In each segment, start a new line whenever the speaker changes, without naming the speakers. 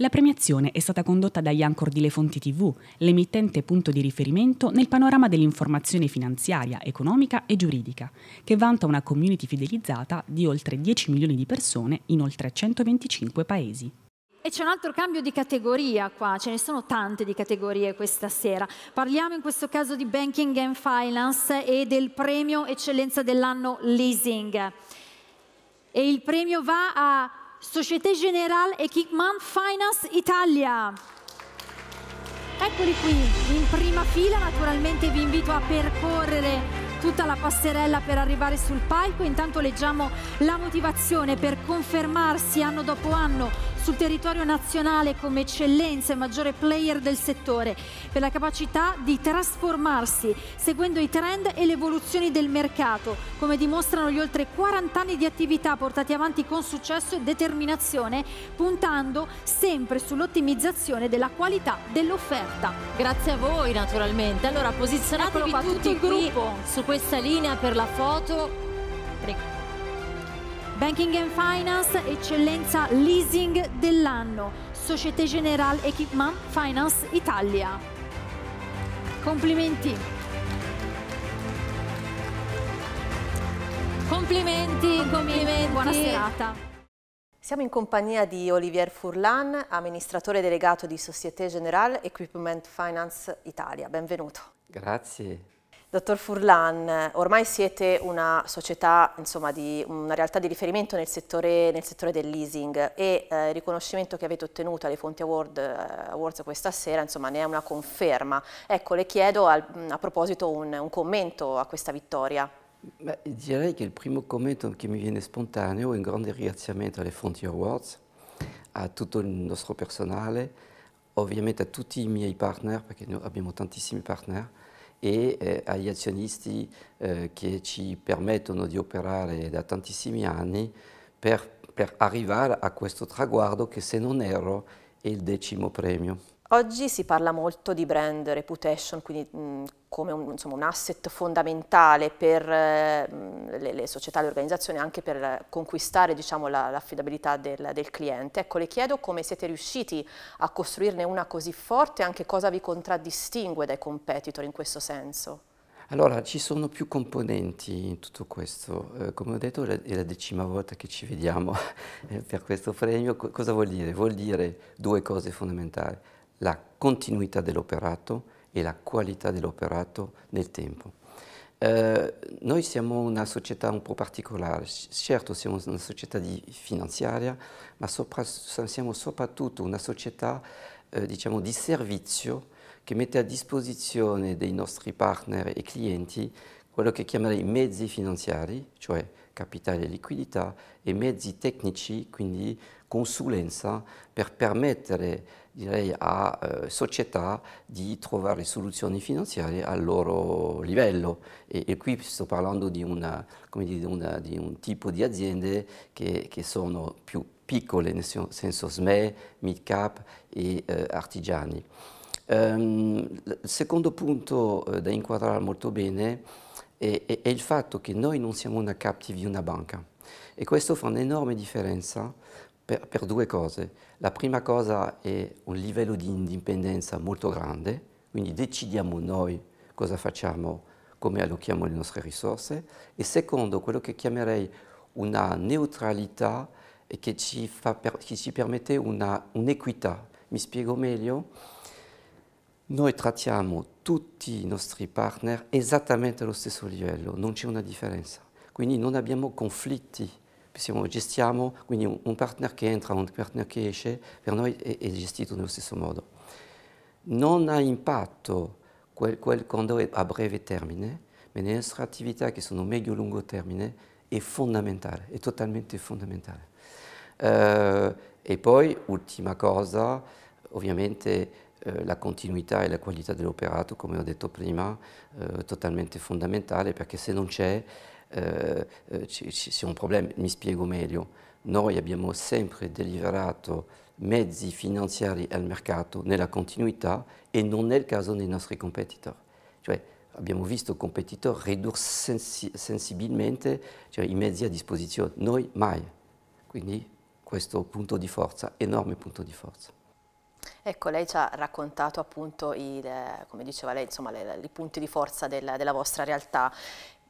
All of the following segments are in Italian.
La premiazione è stata condotta dagli Anchor di Le Fonti TV, l'emittente punto di riferimento nel panorama dell'informazione finanziaria, economica e giuridica, che vanta una community fidelizzata di oltre 10 milioni di persone in oltre 125 paesi.
E c'è un altro cambio di categoria qua, ce ne sono tante di categorie questa sera. Parliamo in questo caso di Banking and Finance e del premio eccellenza dell'anno Leasing. E il premio va a Societe Generale Equipment Finance Italia. Eccoli qui, in prima fila, naturalmente vi invito a percorrere tutta la passerella per arrivare sul palco. Intanto leggiamo la motivazione per confermarsi anno dopo anno sul territorio nazionale come eccellenza e maggiore player del settore per la capacità di trasformarsi seguendo i trend e le evoluzioni del mercato, come dimostrano gli oltre 40 anni di attività portati avanti con successo e determinazione, puntando sempre sull'ottimizzazione della qualità dell'offerta. Grazie a voi naturalmente. Allora posizionatevi tutti tutto il gruppo. su questa linea per la foto. Prego. Banking and Finance, eccellenza leasing dell'anno, Societe Generale Equipment Finance Italia. Complimenti. Complimenti,
complimenti, complimenti. buona serata. Siamo in compagnia di Olivier Furlan, amministratore delegato di Societe Generale Equipment Finance Italia. Benvenuto.
Grazie.
Dottor Furlan, ormai siete una società, insomma, di, una realtà di riferimento nel settore, nel settore del leasing e eh, il riconoscimento che avete ottenuto alle Fonti Award, eh, Awards questa sera, insomma, ne è una conferma. Ecco, le chiedo al, a proposito un, un, commento a questa vittoria.
Beh, direi che il primo commento che mi viene spontaneo è un grande ringraziamento alle Fonti Awards, a tutto il nostro personale, ovviamente a tutti i miei partner, perché noi abbiamo tantissimi partner, e eh, agli azionisti eh, che ci permettono di operare da tantissimi anni per, per arrivare a questo traguardo che se non erro è il decimo premio.
Oggi si parla molto di brand reputation, quindi mh, come un, insomma, un, asset fondamentale per mh, eh, le, le, società, le organizzazioni, anche per conquistare diciamo, l'affidabilità del, del, cliente. Ecco, le chiedo come siete riusciti a costruirne una così forte e anche cosa vi contraddistingue dai competitor in questo senso.
Allora, ci sono più componenti in tutto questo. Eh, come ho detto, è la decima volta che ci vediamo eh, per questo premio. cosa vuol dire? Vuol dire due cose fondamentali la continuità dell'operato e la qualità dell'operato nel tempo. Eh, noi siamo una società un po' particolare, certo siamo una società finanziaria, ma sopra, siamo soprattutto una società eh, diciamo, di servizio che mette a disposizione dei nostri partner e clienti quello che chiamerei mezzi finanziari, cioè capitale e liquidità e mezzi tecnici, quindi consulenza, per permettere direi, a eh, società di trovare soluzioni finanziarie al loro livello. E, e qui sto parlando di, una, dire, una, di, un tipo di aziende che, che sono più piccole, nel senso SME, mid cap e eh, artigiani. Um, il secondo punto eh, da inquadrare molto bene è, è, è il fatto che noi non siamo una captive di una banca e questo fa un'enorme differenza per, per, due cose. La prima cosa è un livello di indipendenza molto grande, quindi decidiamo noi cosa facciamo, come allochiamo le nostre risorse e secondo quello che chiamerei una neutralità che ci, fa, che ci permette un'equità. Mi spiego meglio? Noi trattiamo tutti i nostri partner esattamente allo stesso livello, non c'è una differenza. Quindi non abbiamo conflitti, possiamo, gestiamo, quindi un partner che entra, un partner che esce, per noi è, è gestito nello stesso modo. Non ha impatto quel, quel quando è a breve termine, ma le nostre attività che sono meglio a lungo termine è fondamentale, è totalmente fondamentale. Uh, e poi, ultima cosa, ovviamente eh, la continuità e la qualità dell'operato, come ho detto prima, eh, totalmente fondamentale perché se non c'è eh, eh c'è un problema, mi spiego meglio. Noi abbiamo sempre deliberato mezzi finanziari al mercato nella continuità e non nel caso dei nostri competitor. Cioè, abbiamo visto competitor ridurre sensi sensibilmente cioè, i mezzi a disposizione, noi mai. Quindi questo punto di forza, enorme punto di forza.
Ecco, lei ci ha raccontato appunto, il, come diceva lei, insomma, le, i punti di forza del, della vostra realtà,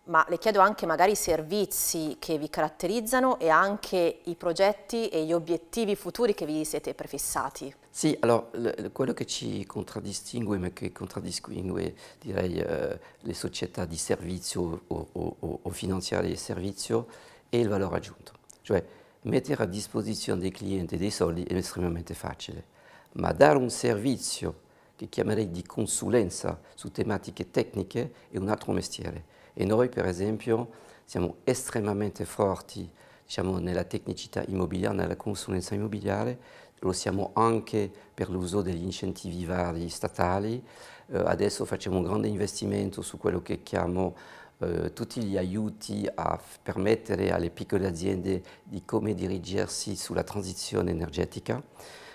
ma le chiedo anche magari i servizi che vi caratterizzano e anche i progetti e gli obiettivi futuri che vi siete prefissati.
Sì, allora quello che ci contraddistingue, ma che contraddistingue direi eh, le società di servizio o, o, o finanziarie di servizio è il valore aggiunto, cioè mettere a disposizione dei clienti dei soldi è estremamente facile ma dare un servizio che chiamerei di consulenza su tematiche tecniche è un altro mestiere. E noi, per esempio, siamo estremamente forti diciamo, nella tecnicità immobiliare, nella consulenza immobiliare, lo siamo anche per l'uso degli incentivi vari statali. Eh, adesso facciamo un grande investimento su quello che chiamo eh, tutti gli aiuti a permettere alle piccole aziende di come dirigersi sulla transizione energetica.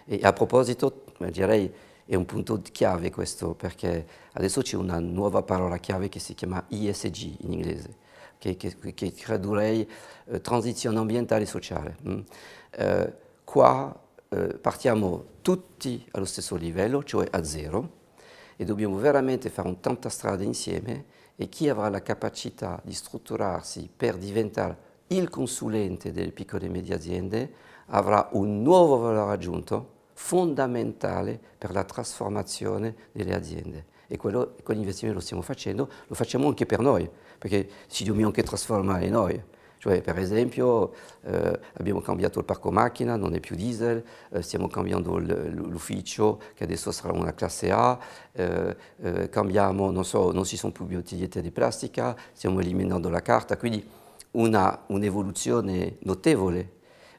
E a proposito, eh, direi è un punto chiave questo perché adesso c'è una nuova parola chiave che si chiama ISG in inglese, che, che, che tradurrei eh, transizione ambientale e sociale. Mm. Eh, qua eh, partiamo tutti allo stesso livello, cioè a zero, e dobbiamo veramente fare un tanta strada insieme e chi avrà la capacità di strutturarsi per diventare il consulente delle piccole e medie aziende avrà un nuovo valore aggiunto fondamentale per la trasformazione delle aziende. E quello, quell'investimento lo stiamo facendo, lo facciamo anche per noi, perché ci dobbiamo anche trasformare noi. Cioè, per esempio eh, abbiamo cambiato il parco macchina, non è più diesel, eh, stiamo cambiando l'ufficio che adesso sarà una classe A, eh, eh cambiamo, non so, non ci sono più bottigliette di plastica, stiamo eliminando la carta, quindi un'evoluzione un notevole,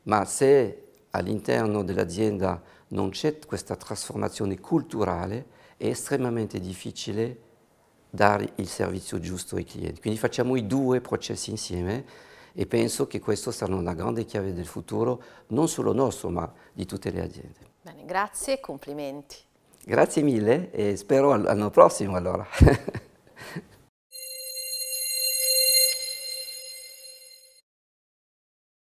ma se all'interno dell'azienda non c'è questa trasformazione culturale, è estremamente difficile dare il servizio giusto ai clienti. Quindi facciamo i due processi insieme e penso che questa sarà una grande chiave del futuro, non solo nostro, ma di tutte le aziende.
Bene, grazie e complimenti.
Grazie mille e spero all'anno prossimo allora.